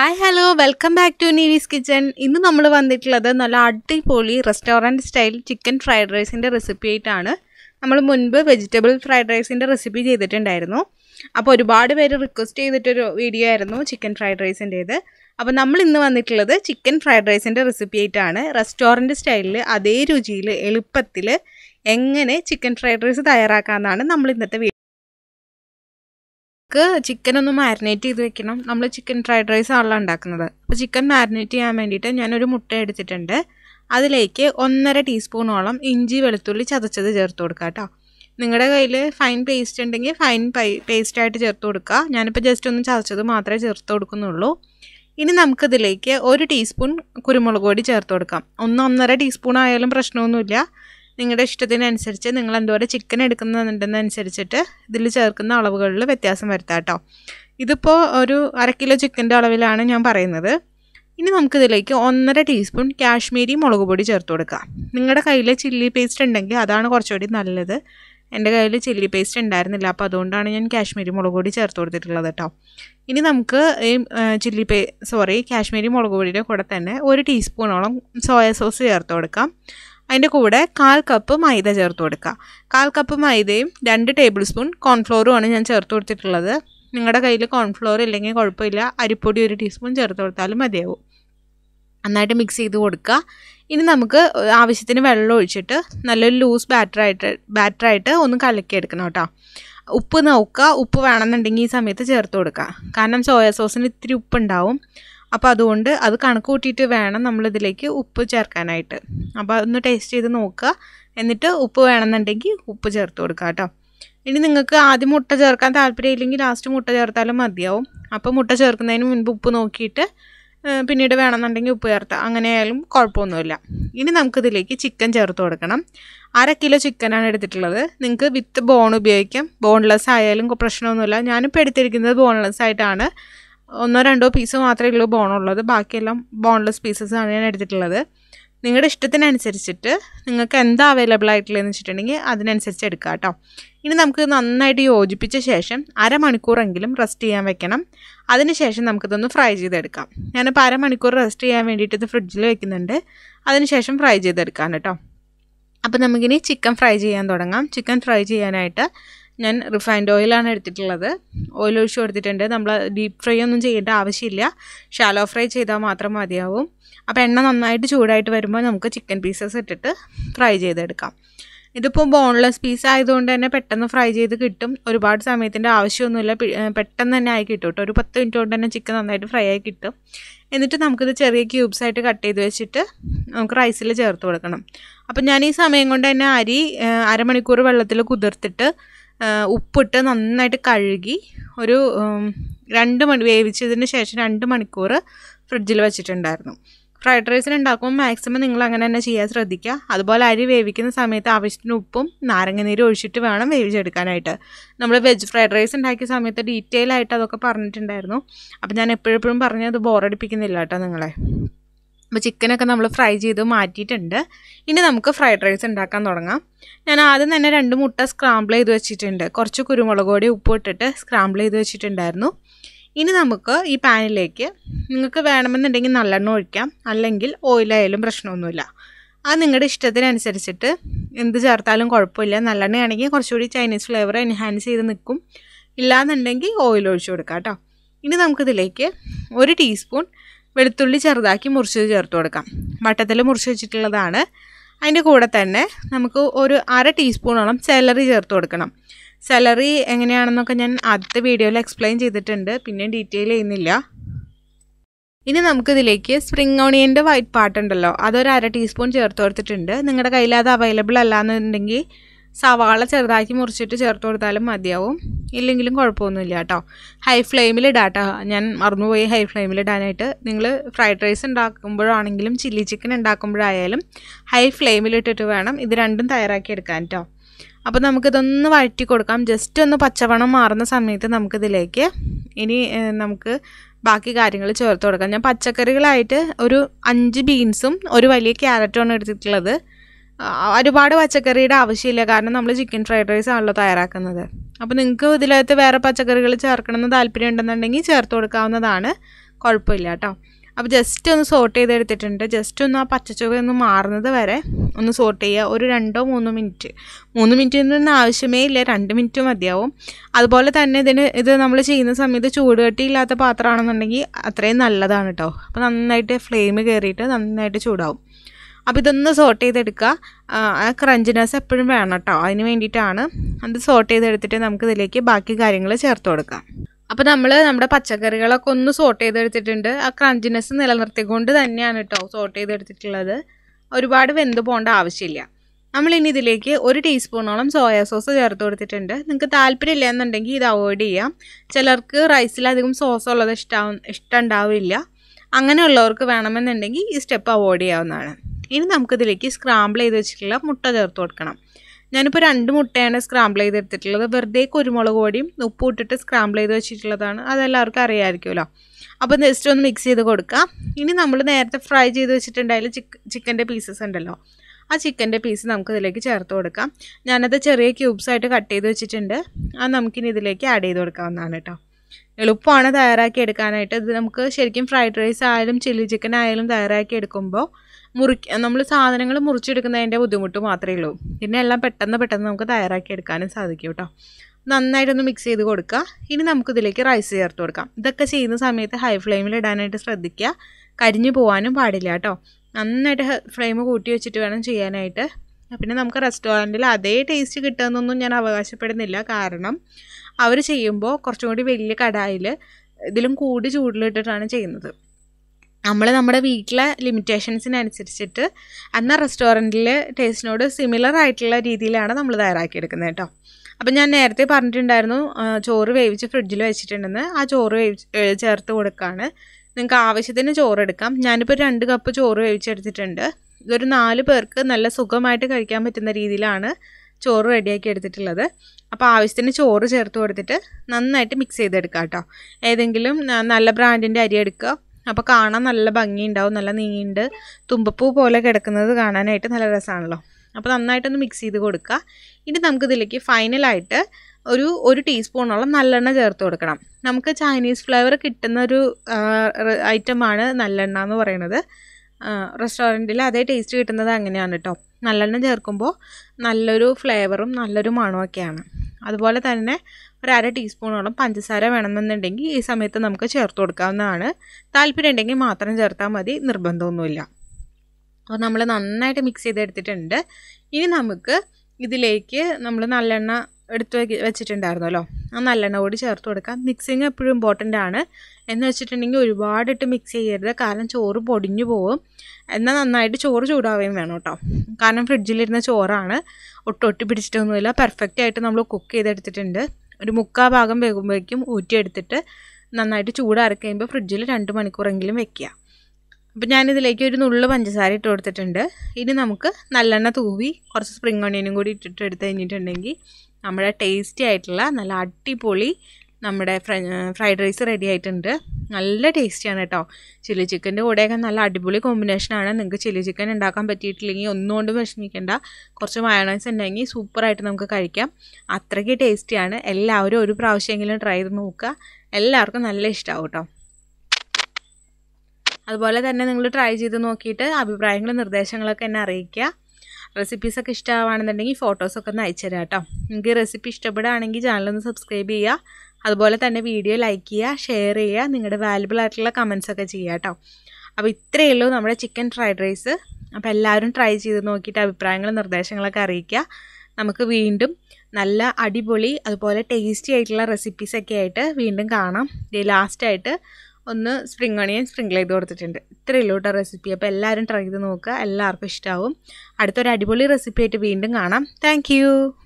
hi hello welcome back to നീവീസ് kitchen ഇന്ന് നമ്മൾ വന്നിട്ടുള്ളത് നല്ല അടിപൊളി റെസ്റ്റോറൻറ്റ് സ്റ്റൈൽ ചിക്കൻ ഫ്രൈഡ് റൈസിൻ്റെ റെസിപ്പി ആയിട്ടാണ് നമ്മൾ മുൻപ് വെജിറ്റബിൾ ഫ്രൈഡ് റൈസിൻ്റെ റെസിപ്പി ചെയ്തിട്ടുണ്ടായിരുന്നു അപ്പോൾ ഒരുപാട് പേര് റിക്വസ്റ്റ് ചെയ്തിട്ടൊരു വീഡിയോ ആയിരുന്നു ചിക്കൻ ഫ്രൈഡ് റൈസിൻ്റേത് അപ്പോൾ നമ്മൾ ഇന്ന് വന്നിട്ടുള്ളത് ചിക്കൻ ഫ്രൈഡ് റൈസിൻ്റെ റെസിപ്പി ആയിട്ടാണ് റെസ്റ്റോറൻറ്റ് സ്റ്റൈലിൽ അതേ രുചിയിൽ എളുപ്പത്തിൽ എങ്ങനെ ചിക്കൻ ഫ്രൈഡ് റൈസ് തയ്യാറാക്കാമെന്നാണ് നമ്മൾ ഇന്നത്തെ നമുക്ക് ചിക്കൻ ഒന്ന് മാരിനേറ്റ് ചെയ്ത് വെക്കണം നമ്മൾ ചിക്കൻ ഫ്രൈഡ് റൈസ് ആണല്ലോ ഉണ്ടാക്കുന്നത് അപ്പോൾ ചിക്കൻ മാരിനേറ്റ് ചെയ്യാൻ വേണ്ടിയിട്ട് ഞാനൊരു മുട്ട എടുത്തിട്ടുണ്ട് അതിലേക്ക് ഒന്നര ടീസ്പൂണോളം ഇഞ്ചി വെളുത്തുള്ളി ചതച്ചത് ചേർത്ത് കൊടുക്കുക കേട്ടോ നിങ്ങളുടെ കയ്യിൽ ഫൈൻ പേസ്റ്റ് ഉണ്ടെങ്കിൽ ഫൈൻ പേസ്റ്റായിട്ട് ചേർത്ത് കൊടുക്കുക ഞാനിപ്പോൾ ജസ്റ്റ് ഒന്ന് ചതച്ചത് മാത്രമേ ചേർത്ത് കൊടുക്കുന്നുള്ളൂ ഇനി നമുക്കിതിലേക്ക് ഒരു ടീസ്പൂൺ കുരുമുളക് പൊടി ചേർത്ത് കൊടുക്കാം ഒന്ന് ഒന്നര ടീസ്പൂൺ ആയാലും പ്രശ്നമൊന്നുമില്ല നിങ്ങളുടെ ഇഷ്ടത്തിനനുസരിച്ച് നിങ്ങൾ എന്തോരം ചിക്കൻ എടുക്കുന്നുണ്ടെന്നനുസരിച്ചിട്ട് ഇതിൽ ചേർക്കുന്ന അളവുകളിൽ വ്യത്യാസം വരുത്താം കേട്ടോ ഇതിപ്പോൾ ഒരു അര കിലോ ചിക്കൻ്റെ അളവിലാണ് ഞാൻ പറയുന്നത് ഇനി നമുക്കിതിലേക്ക് ഒന്നര ടീസ്പൂൺ കാശ്മീരി മുളക് പൊടി ചേർത്ത് കൊടുക്കാം നിങ്ങളുടെ കയ്യിൽ ചില്ലി പേസ്റ്റ് ഉണ്ടെങ്കിൽ അതാണ് കുറച്ചുകൂടി നല്ലത് എൻ്റെ കയ്യിൽ ചില്ലി പേസ്റ്റ് ഉണ്ടായിരുന്നില്ല അപ്പോൾ അതുകൊണ്ടാണ് ഞാൻ കാശ്മീരി മുളക് പൊടി ചേർത്ത് കൊടുത്തിട്ടുള്ളത് കേട്ടോ ഇനി നമുക്ക് ഈ ചില്ലി പേ സോറി കാശ്മീരി മുളക് പൊടിയുടെ കൂടെ തന്നെ ഒരു ടീസ്പൂണോളം സോയ സോസ് ചേർത്ത് കൊടുക്കാം അതിൻ്റെ കൂടെ കാൽ കപ്പ് മൈദ ചേർത്ത് കൊടുക്കുക കാൽ കപ്പ് മൈദയും രണ്ട് ടേബിൾ സ്പൂൺ കോൺഫ്ലോറുമാണ് ഞാൻ ചേർത്ത് കൊടുത്തിട്ടുള്ളത് നിങ്ങളുടെ കയ്യിൽ കോൺഫ്ലോർ ഇല്ലെങ്കിൽ കുഴപ്പമില്ല അരിപ്പൊടി ഒരു ടീസ്പൂൺ ചേർത്ത് കൊടുത്താലും മതിയാവും നന്നായിട്ട് മിക്സ് ചെയ്ത് കൊടുക്കുക ഇനി നമുക്ക് ആവശ്യത്തിന് വെള്ളം ഒഴിച്ചിട്ട് നല്ലൊരു ലൂസ് ബാറ്ററായിട്ട് ബാറ്ററായിട്ട് ഒന്ന് കലക്കിയെടുക്കണം കേട്ടോ ഉപ്പ് നോക്കുക ഉപ്പ് വേണമെന്നുണ്ടെങ്കിൽ ഈ സമയത്ത് ചേർത്ത് കൊടുക്കുക കാരണം സോയ സോസിന് ഇത്തിരി ഉപ്പുണ്ടാവും അപ്പോൾ അതുകൊണ്ട് അത് കണക്ക് കൂട്ടിയിട്ട് വേണം നമ്മളിതിലേക്ക് ഉപ്പ് ചേർക്കാനായിട്ട് അപ്പോൾ ഒന്ന് ടേസ്റ്റ് ചെയ്ത് നോക്കുക എന്നിട്ട് ഉപ്പ് വേണമെന്നുണ്ടെങ്കിൽ ഉപ്പ് ചേർത്ത് കൊടുക്കുക കേട്ടോ ഇനി നിങ്ങൾക്ക് ആദ്യം മുട്ട ചേർക്കാൻ ഇല്ലെങ്കിൽ ലാസ്റ്റ് മുട്ട ചേർത്താലും മതിയാവും അപ്പോൾ മുട്ട ചേർക്കുന്നതിന് മുൻപ് ഉപ്പ് നോക്കിയിട്ട് പിന്നീട് വേണമെന്നുണ്ടെങ്കിൽ ഉപ്പ് ചേർത്താം അങ്ങനെയായാലും കുഴപ്പമൊന്നുമില്ല ഇനി നമുക്കിതിലേക്ക് ചിക്കൻ ചേർത്ത് കൊടുക്കണം അര കിലോ ചിക്കനാണ് എടുത്തിട്ടുള്ളത് നിങ്ങൾക്ക് വിത്ത് ബോൺ ഉപയോഗിക്കാം ബോൺലെസ് ആയാലും പ്രശ്നമൊന്നുമില്ല ഞാനിപ്പോൾ എടുത്തിരിക്കുന്നത് ബോൺലെസ് ആയിട്ടാണ് ഒന്നോ രണ്ടോ പീസ് മാത്രമേ ഉള്ളൂ ബോണുള്ളത് ബാക്കിയെല്ലാം ബോൺലെസ് ആണ് ഞാൻ എടുത്തിട്ടുള്ളത് നിങ്ങളുടെ ഇഷ്ടത്തിനനുസരിച്ചിട്ട് നിങ്ങൾക്ക് എന്താ അവൈലബിൾ ആയിട്ടുള്ളതെന്ന് വെച്ചിട്ടുണ്ടെങ്കിൽ അതിനനുസരിച്ച് എടുക്കുക കേട്ടോ ഇനി നമുക്ക് നന്നായിട്ട് യോജിപ്പിച്ച ശേഷം അരമണിക്കൂറെങ്കിലും റെസ്റ്റ് ചെയ്യാൻ വെക്കണം അതിനുശേഷം നമുക്കിതൊന്ന് ഫ്രൈ ചെയ്തെടുക്കാം ഞാനിപ്പോൾ അരമണിക്കൂർ റെസ്റ്റ് ചെയ്യാൻ വേണ്ടിയിട്ട് ഇത് ഫ്രിഡ്ജിൽ വെക്കുന്നുണ്ട് അതിനുശേഷം ഫ്രൈ ചെയ്തെടുക്കാം കേട്ടോ അപ്പോൾ നമുക്കിനി ചിക്കൻ ഫ്രൈ ചെയ്യാൻ തുടങ്ങാം ചിക്കൻ ഫ്രൈ ചെയ്യാനായിട്ട് ഞാൻ റിഫൈൻഡ് ഓയിലാണ് എടുത്തിട്ടുള്ളത് ഓയിൽ ഒഴിച്ച് കൊടുത്തിട്ടുണ്ട് നമ്മൾ ഡീപ്പ് ഫ്രൈ ഒന്നും ചെയ്യേണ്ട ആവശ്യമില്ല ഷാലോ ഫ്രൈ ചെയ്താൽ മാത്രം മതിയാവും അപ്പോൾ എണ്ണ നന്നായിട്ട് ചൂടായിട്ട് വരുമ്പോൾ നമുക്ക് ചിക്കൻ പീസസ് ഇട്ടിട്ട് ഫ്രൈ ചെയ്തെടുക്കാം ഇതിപ്പോൾ ബോൺലെസ് പീസ് ആയതുകൊണ്ട് തന്നെ പെട്ടെന്ന് ഫ്രൈ ചെയ്ത് കിട്ടും ഒരുപാട് സമയത്തിൻ്റെ ആവശ്യമൊന്നുമില്ല പെട്ടെന്ന് തന്നെ ആയി കിട്ടും കേട്ടോ ഒരു പത്ത് മിനിറ്റ് കൊണ്ട് തന്നെ ചിക്കൻ നന്നായിട്ട് ഫ്രൈ ആയി കിട്ടും എന്നിട്ട് നമുക്കിത് ചെറിയ ക്യൂബ്സ് ആയിട്ട് കട്ട് ചെയ്ത് വെച്ചിട്ട് നമുക്ക് റൈസിൽ ചേർത്ത് കൊടുക്കണം അപ്പം ഞാൻ ഈ സമയം കൊണ്ട് തന്നെ അരി അരമണിക്കൂർ വെള്ളത്തിൽ കുതിർത്തിട്ട് ഉപ്പിട്ട് നന്നായിട്ട് കഴുകി ഒരു രണ്ട് മണി വേവിച്ചതിന് ശേഷം രണ്ട് മണിക്കൂർ ഫ്രിഡ്ജിൽ വെച്ചിട്ടുണ്ടായിരുന്നു ഫ്രൈഡ് റൈസ് ഉണ്ടാക്കുമ്പോൾ മാക്സിമം നിങ്ങൾ അങ്ങനെ തന്നെ ചെയ്യാൻ ശ്രദ്ധിക്കുക അതുപോലെ അരി വേവിക്കുന്ന സമയത്ത് ആവശ്യത്തിന് ഉപ്പും നാരങ്ങനീരും ഒഴിച്ചിട്ട് വേണം വേവിച്ചെടുക്കാനായിട്ട് നമ്മൾ വെജ് ഫ്രൈഡ് റൈസ് ഉണ്ടാക്കിയ സമയത്ത് ഡീറ്റെയിൽ ആയിട്ട് അതൊക്കെ പറഞ്ഞിട്ടുണ്ടായിരുന്നു അപ്പോൾ ഞാൻ എപ്പോഴെപ്പോഴും പറഞ്ഞത് ബോറടിപ്പിക്കുന്നില്ല കേട്ടോ നിങ്ങളെ അപ്പോൾ ചിക്കനൊക്കെ നമ്മൾ ഫ്രൈ ചെയ്ത് മാറ്റിയിട്ടുണ്ട് ഇനി നമുക്ക് ഫ്രൈഡ് റൈസ് ഉണ്ടാക്കാൻ തുടങ്ങാം ഞാൻ ആദ്യം തന്നെ രണ്ട് മുട്ട സ്ക്രാമ്പിൾ ചെയ്ത് വെച്ചിട്ടുണ്ട് കുറച്ച് കുരുമുളക് പൊടി ഉപ്പ് ഇട്ടിട്ട് സ്ക്രാമ്പിൾ ചെയ്ത് വെച്ചിട്ടുണ്ടായിരുന്നു ഇനി നമുക്ക് ഈ പാനിലേക്ക് നിങ്ങൾക്ക് വേണമെന്നുണ്ടെങ്കിൽ നല്ലെണ്ണ ഒഴിക്കാം അല്ലെങ്കിൽ ഓയിലായാലും പ്രശ്നമൊന്നുമില്ല അത് നിങ്ങളുടെ ഇഷ്ടത്തിനനുസരിച്ചിട്ട് എന്ത് ചേർത്താലും കുഴപ്പമില്ല നല്ലെണ്ണയാണെങ്കിൽ കുറച്ചുകൂടി ചൈനീസ് ഫ്ലേവർ എൻഹാൻസ് ചെയ്ത് നിൽക്കും ഇല്ലാന്നുണ്ടെങ്കിൽ ഓയിൽ ഒഴിച്ചു കൊടുക്കാം കേട്ടോ ഇനി നമുക്കിതിലേക്ക് ഒരു ടീസ്പൂൺ വെളുത്തുള്ളി ചെറുതാക്കി മുറിച്ചത് ചേർത്ത് കൊടുക്കാം വട്ടത്തിൽ മുറിച്ച് വെച്ചിട്ടുള്ളതാണ് അതിൻ്റെ കൂടെ തന്നെ നമുക്ക് ഒരു അര ടീസ്പൂണോളം സെലറി ചേർത്ത് കൊടുക്കണം സെലറി എങ്ങനെയാണെന്നൊക്കെ ഞാൻ ആദ്യത്തെ വീഡിയോയിൽ എക്സ്പ്ലെയിൻ ചെയ്തിട്ടുണ്ട് പിന്നെ ഡീറ്റെയിൽ ചെയ്യുന്നില്ല ഇനി നമുക്കിതിലേക്ക് സ്പ്രിംഗ് ഓണിയൻ്റെ വൈറ്റ് പാർട്ട് ഉണ്ടല്ലോ അതൊരു അര ടീസ്പൂൺ ചേർത്ത് കൊടുത്തിട്ടുണ്ട് നിങ്ങളുടെ കയ്യിൽ അത് അവൈലബിൾ എന്നുണ്ടെങ്കിൽ സവാള ചെറുതാക്കി മുറിച്ചിട്ട് ചേർത്ത് കൊടുത്താലും മതിയാവും ഇല്ലെങ്കിലും കുഴപ്പമൊന്നുമില്ല കേട്ടോ ഹൈ ഫ്ലെയിമിൽ ഇടാട്ടോ ഞാൻ മറന്നുപോയി ഹൈ ഫ്ലെയിമിൽ ഇടാനായിട്ട് നിങ്ങൾ ഫ്രൈഡ് റൈസ് ഉണ്ടാക്കുമ്പോഴാണെങ്കിലും ചില്ലി ചിക്കൻ ഉണ്ടാക്കുമ്പോഴായാലും ഹൈ ഫ്ലെയിമിൽ ഇട്ടിട്ട് വേണം ഇത് രണ്ടും തയ്യാറാക്കി എടുക്കാൻ കേട്ടോ അപ്പോൾ നമുക്കിതൊന്ന് വഴറ്റി കൊടുക്കാം ജസ്റ്റ് ഒന്ന് പച്ചവണം മാറുന്ന സമയത്ത് നമുക്കിതിലേക്ക് ഇനി നമുക്ക് ബാക്കി കാര്യങ്ങൾ ചേർത്ത് കൊടുക്കാം ഞാൻ പച്ചക്കറികളായിട്ട് ഒരു അഞ്ച് ബീൻസും ഒരു വലിയ ക്യാരറ്റുമാണ് എടുത്തിട്ടുള്ളത് ഒരുപാട് പച്ചക്കറിയുടെ ആവശ്യമില്ല കാരണം നമ്മൾ ചിക്കൻ ഫ്രൈഡ് റൈസ് ആണല്ലോ തയ്യാറാക്കുന്നത് അപ്പോൾ നിങ്ങൾക്ക് ഇതിലകത്ത് വേറെ പച്ചക്കറികൾ ചേർക്കണമെന്ന് താല്പര്യം ഉണ്ടെന്നുണ്ടെങ്കിൽ ചേർത്ത് കൊടുക്കാവുന്നതാണ് കുഴപ്പമില്ല കേട്ടോ അപ്പോൾ ജസ്റ്റ് ഒന്ന് സോർട്ട് ചെയ്തെടുത്തിട്ടുണ്ട് ജസ്റ്റ് ഒന്ന് ആ പച്ചച്ചുവ ഒന്ന് മാറുന്നത് വരെ ഒന്ന് സോർട്ട് ചെയ്യുക ഒരു രണ്ടോ മൂന്നോ മിനിറ്റ് മൂന്ന് മിനിറ്റിനൊന്നും ആവശ്യമേ ഇല്ല രണ്ട് മിനിറ്റ് മതിയാവും അതുപോലെ തന്നെ ഇതിന് ഇത് നമ്മൾ ചെയ്യുന്ന സമയത്ത് ചൂടുകട്ടിയില്ലാത്ത പാത്രമാണെന്നുണ്ടെങ്കിൽ അത്രയും നല്ലതാണ് കേട്ടോ അപ്പോൾ നന്നായിട്ട് ഫ്ലെയിം കയറിയിട്ട് നന്നായിട്ട് ചൂടാവും അപ്പോൾ ഇതൊന്ന് സോർട്ട് ചെയ്തെടുക്കുക ആ ക്രഞ്ചിനെസ് എപ്പോഴും വേണം കേട്ടോ അതിന് വേണ്ടിയിട്ടാണ് അത് സോർട്ട് ചെയ്തെടുത്തിട്ട് നമുക്ക് ഇതിലേക്ക് ബാക്കി കാര്യങ്ങൾ ചേർത്ത് കൊടുക്കാം അപ്പോൾ നമ്മൾ നമ്മുടെ പച്ചക്കറികളൊക്കെ ഒന്ന് സോർട്ട് ചെയ്തെടുത്തിട്ടുണ്ട് ആ ക്രഞ്ചിനെസ് നിലനിർത്തിക്കൊണ്ട് തന്നെയാണ് കേട്ടോ സോർട്ട് ചെയ്തെടുത്തിട്ടുള്ളത് ഒരുപാട് വെന്ത് പോകേണ്ട ആവശ്യമില്ല നമ്മൾ ഇനി ഇതിലേക്ക് ഒരു ടീസ്പൂണോളം സോയാ സോസ് ചേർത്ത് കൊടുത്തിട്ടുണ്ട് നിങ്ങൾക്ക് താല്പര്യമില്ല എന്നുണ്ടെങ്കിൽ ഇത് അവോയ്ഡ് ചെയ്യാം ചിലർക്ക് റൈസിലധികം സോസ് ഉള്ളത് ഇഷ്ടം ഇഷ്ടം ഉണ്ടാവില്ല അങ്ങനെയുള്ളവർക്ക് വേണമെന്നുണ്ടെങ്കിൽ ഈ സ്റ്റെപ്പ് അവോയ്ഡ് ചെയ്യാവുന്നതാണ് ഇനി നമുക്കിതിലേക്ക് സ്ക്രാമ്പിൾ ചെയ്ത് വെച്ചിട്ടുള്ള മുട്ട ചേർത്ത് കൊടുക്കണം ഞാനിപ്പോൾ രണ്ട് മുട്ടയാണ് സ്ക്രാമ്പിൾ ചെയ്തെടുത്തിട്ടുള്ളത് വെറുതെ കുരുമുളക് പൊടിയും ഉപ്പ് ഇട്ടിട്ട് സ്ക്രാമ്പിൾ ചെയ്ത് വെച്ചിട്ടുള്ളതാണ് അതെല്ലാവർക്കും അറിയാമായിരിക്കുമല്ലോ അപ്പോൾ നെക്സ്റ്റ് ഒന്ന് മിക്സ് ചെയ്ത് കൊടുക്കുക ഇനി നമ്മൾ നേരത്തെ ഫ്രൈ ചെയ്ത് വെച്ചിട്ടുണ്ടായാലും ചിക്ക് ചിക്കൻ്റെ പീസസ് ഉണ്ടല്ലോ ആ ചിക്കൻ്റെ പീസ് നമുക്ക് ഇതിലേക്ക് ചേർത്ത് കൊടുക്കാം ഞാനത് ചെറിയ ക്യൂബ്സായിട്ട് കട്ട് ചെയ്ത് വെച്ചിട്ടുണ്ട് അത് നമുക്കിനി ഇതിലേക്ക് ആഡ് ചെയ്ത് കൊടുക്കാവുന്നതാണ് കേട്ടോ എളുപ്പമാണ് തയ്യാറാക്കി എടുക്കാനായിട്ട് ഇത് നമുക്ക് ശരിക്കും ഫ്രൈഡ് റൈസ് ആയാലും ചില്ലി ചിക്കൻ ആയാലും തയ്യാറാക്കി എടുക്കുമ്പോൾ മുറി നമ്മൾ സാധനങ്ങൾ മുറിച്ചെടുക്കുന്നതിൻ്റെ ബുദ്ധിമുട്ട് മാത്രമേ ഉള്ളൂ പിന്നെ എല്ലാം പെട്ടെന്ന് പെട്ടെന്ന് നമുക്ക് തയ്യാറാക്കി എടുക്കാനും സാധിക്കും കേട്ടോ നന്നായിട്ടൊന്ന് മിക്സ് ചെയ്ത് കൊടുക്കുക ഇനി നമുക്കിതിലേക്ക് റൈസ് ചേർത്ത് കൊടുക്കാം ഇതൊക്കെ ചെയ്യുന്ന സമയത്ത് ഹൈ ഫ്ലെയിമിൽ ഇടാനായിട്ട് ശ്രദ്ധിക്കുക കരിഞ്ഞു പോകാനും പാടില്ല കേട്ടോ നന്നായിട്ട് ഫ്ലെയിം കൂട്ടി വെച്ചിട്ട് വേണം ചെയ്യാനായിട്ട് പിന്നെ നമുക്ക് റെസ്റ്റോറൻറ്റിൽ അതേ ടേസ്റ്റ് കിട്ടുമെന്നൊന്നും ഞാൻ അവകാശപ്പെടുന്നില്ല കാരണം അവർ ചെയ്യുമ്പോൾ കുറച്ചും കൂടി വലിയ കടായിൽ ഇതിലും കൂടി ചൂടിലിട്ടിട്ടാണ് ചെയ്യുന്നത് നമ്മൾ നമ്മുടെ വീട്ടിലെ ലിമിറ്റേഷൻസിനനുസരിച്ചിട്ട് അന്ന റെസ്റ്റോറൻറ്റിൽ ടേസ്റ്റിനോട് സിമിലർ ആയിട്ടുള്ള രീതിയിലാണ് നമ്മൾ തയ്യാറാക്കിയെടുക്കുന്നത് കേട്ടോ അപ്പം ഞാൻ നേരത്തെ പറഞ്ഞിട്ടുണ്ടായിരുന്നു ചോറ് വേവിച്ച് ഫ്രിഡ്ജിൽ വെച്ചിട്ടുണ്ടെന്ന് ആ ചോറ് വേവിച്ച് ചേർത്ത് കൊടുക്കുകയാണ് നിങ്ങൾക്ക് ആവശ്യത്തിന് ചോറ് എടുക്കാം ഞാനിപ്പോൾ രണ്ട് കപ്പ് ചോറ് വേവിച്ചെടുത്തിട്ടുണ്ട് ഇതൊരു നാല് പേർക്ക് നല്ല സുഖമായിട്ട് കഴിക്കാൻ പറ്റുന്ന രീതിയിലാണ് ചോറ് റെഡിയാക്കി എടുത്തിട്ടുള്ളത് അപ്പോൾ ആവശ്യത്തിന് ചോറ് ചേർത്ത് കൊടുത്തിട്ട് നന്നായിട്ട് മിക്സ് ചെയ്തെടുക്കാം കേട്ടോ ഏതെങ്കിലും നല്ല ബ്രാൻഡിൻ്റെ അരി എടുക്കുക അപ്പോൾ കാണാൻ നല്ല ഭംഗിയുണ്ടാവും നല്ല നീണ്ട് തുമ്പപ്പൂ പോലെ കിടക്കുന്നത് കാണാനായിട്ട് നല്ല രസമാണല്ലോ അപ്പോൾ നന്നായിട്ടൊന്ന് മിക്സ് ചെയ്ത് കൊടുക്കുക ഇനി നമുക്കിതിലേക്ക് ഫൈനലായിട്ട് ഒരു ഒരു ടീസ്പൂണോളം നല്ലെണ്ണ ചേർത്ത് കൊടുക്കണം നമുക്ക് ചൈനീസ് ഫ്ലേവർ കിട്ടുന്ന ഒരു ഐറ്റമാണ് നല്ലെണ്ണ എന്ന് പറയുന്നത് റെസ്റ്റോറൻറ്റിൽ അതേ ടേസ്റ്റ് കിട്ടുന്നത് അങ്ങനെയാണ് കേട്ടോ നല്ലെണ്ണ ചേർക്കുമ്പോൾ നല്ലൊരു ഫ്ലേവറും നല്ലൊരു മണമൊക്കെയാണ് അതുപോലെ തന്നെ ഒരു അര ടീസ്പൂണോളം പഞ്ചസാര വേണമെന്നുണ്ടെങ്കിൽ ഈ സമയത്ത് നമുക്ക് ചേർത്ത് കൊടുക്കാവുന്നതാണ് താല്പര്യം ഉണ്ടെങ്കിൽ മാത്രം ചേർത്താൽ മതി നിർബന്ധമൊന്നുമില്ല അപ്പോൾ നമ്മൾ നന്നായിട്ട് മിക്സ് ചെയ്തെടുത്തിട്ടുണ്ട് ഇനി നമുക്ക് ഇതിലേക്ക് നമ്മൾ നല്ലെണ്ണ എടുത്ത് വെച്ചിട്ടുണ്ടായിരുന്നല്ലോ ആ നല്ലെണ്ണ കൂടി ചേർത്ത് കൊടുക്കാം മിക്സിങ് എപ്പോഴും ഇമ്പോർട്ടൻ്റ് ആണ് എന്ന് വെച്ചിട്ടുണ്ടെങ്കിൽ ഒരുപാടിട്ട് മിക്സ് ചെയ്യരുത് കാരണം ചോറ് പൊടിഞ്ഞു പോവും എന്നാൽ നന്നായിട്ട് ചോറ് ചൂടാവുകയും വേണം കേട്ടോ കാരണം ഫ്രിഡ്ജിലിരുന്ന ചോറാണ് ഒട്ടൊട്ടി പിടിച്ചിട്ടൊന്നുമില്ല പെർഫെക്റ്റ് ആയിട്ട് നമ്മൾ കുക്ക് ചെയ്തെടുത്തിട്ടുണ്ട് ഒരു മുക്കാ ഭാഗം വേകുമ്പോഴേക്കും ഊറ്റിയെടുത്തിട്ട് നന്നായിട്ട് ചൂടാറി കഴിയുമ്പോൾ ഫ്രിഡ്ജിൽ രണ്ട് മണിക്കൂറെങ്കിലും വെക്കുക അപ്പോൾ ഞാനിതിലേക്ക് ഒരു നുള്ളു പഞ്ചസാര ഇട്ട് കൊടുത്തിട്ടുണ്ട് ഇനി നമുക്ക് നല്ലെണ്ണ തൂവി കുറച്ച് സ്പ്രിങ് ഓണിയനും കൂടി ഇട്ടിട്ട് എടുത്ത് കഴിഞ്ഞിട്ടുണ്ടെങ്കിൽ നമ്മുടെ ടേസ്റ്റി ആയിട്ടുള്ള നല്ല അടിപൊളി നമ്മുടെ ഫ്രൈഡ് റൈസ് റെഡി ആയിട്ടുണ്ട് നല്ല ടേസ്റ്റിയാണ് കേട്ടോ ചില്ലി ചിക്കൻ്റെ കൂടെയൊക്കെ നല്ല അടിപൊളി കോമ്പിനേഷനാണ് നിങ്ങൾക്ക് ചില്ലി ചിക്കൻ ഉണ്ടാക്കാൻ പറ്റിയിട്ടില്ലെങ്കിൽ ഒന്നുകൊണ്ടും വിഷമിക്കേണ്ട കുറച്ച് മയണൈസ് ഉണ്ടെങ്കിൽ സൂപ്പറായിട്ട് നമുക്ക് കഴിക്കാം അത്രയ്ക്ക് ടേസ്റ്റിയാണ് എല്ലാവരും ഒരു പ്രാവശ്യമെങ്കിലും ട്രൈ ചെയ്ത് നോക്കുക എല്ലാവർക്കും നല്ല ഇഷ്ടമാവും കേട്ടോ അതുപോലെ തന്നെ നിങ്ങൾ ട്രൈ ചെയ്ത് നോക്കിയിട്ട് അഭിപ്രായങ്ങളും നിർദ്ദേശങ്ങളൊക്കെ എന്നെ അറിയിക്കുക റെസിപ്പീസൊക്കെ ഇഷ്ടമാണെന്നുണ്ടെങ്കിൽ ഫോട്ടോസൊക്കെ ഒന്ന് അയച്ചു തരാം കേട്ടോ നിങ്ങൾക്ക് റെസിപ്പി ഇഷ്ടപ്പെടുകയാണെങ്കിൽ ചാനലൊന്ന് സബ്സ്ക്രൈബ് ചെയ്യുക അതുപോലെ തന്നെ വീഡിയോ ലൈക്ക് ചെയ്യുക ഷെയർ ചെയ്യുക നിങ്ങളുടെ വാലുബിൾ ആയിട്ടുള്ള കമൻസ് ഒക്കെ ചെയ്യുക കേട്ടോ അപ്പോൾ ഇത്രയേ ഉള്ളൂ നമ്മുടെ ചിക്കൻ ഫ്രൈഡ് റൈസ് അപ്പോൾ എല്ലാവരും ട്രൈ ചെയ്ത് നോക്കിയിട്ട് അഭിപ്രായങ്ങളും നിർദ്ദേശങ്ങളൊക്കെ അറിയിക്കുക നമുക്ക് വീണ്ടും നല്ല അടിപൊളി അതുപോലെ ടേസ്റ്റി ആയിട്ടുള്ള റെസിപ്പീസൊക്കെ ആയിട്ട് വീണ്ടും കാണാം ലാസ്റ്റായിട്ട് ഒന്ന് സ്പ്രിംഗ് ഓണിയൻ സ്പ്രിങ്കിൾ ചെയ്ത് കൊടുത്തിട്ടുണ്ട് ഇത്രയേ ഉള്ളൂ കേട്ടോ റെസിപ്പി അപ്പോൾ എല്ലാവരും ട്രൈ ചെയ്ത് നോക്കുക എല്ലാവർക്കും ഇഷ്ടമാവും അടുത്തൊരു അടിപൊളി റെസിപ്പി ആയിട്ട് വീണ്ടും കാണാം താങ്ക്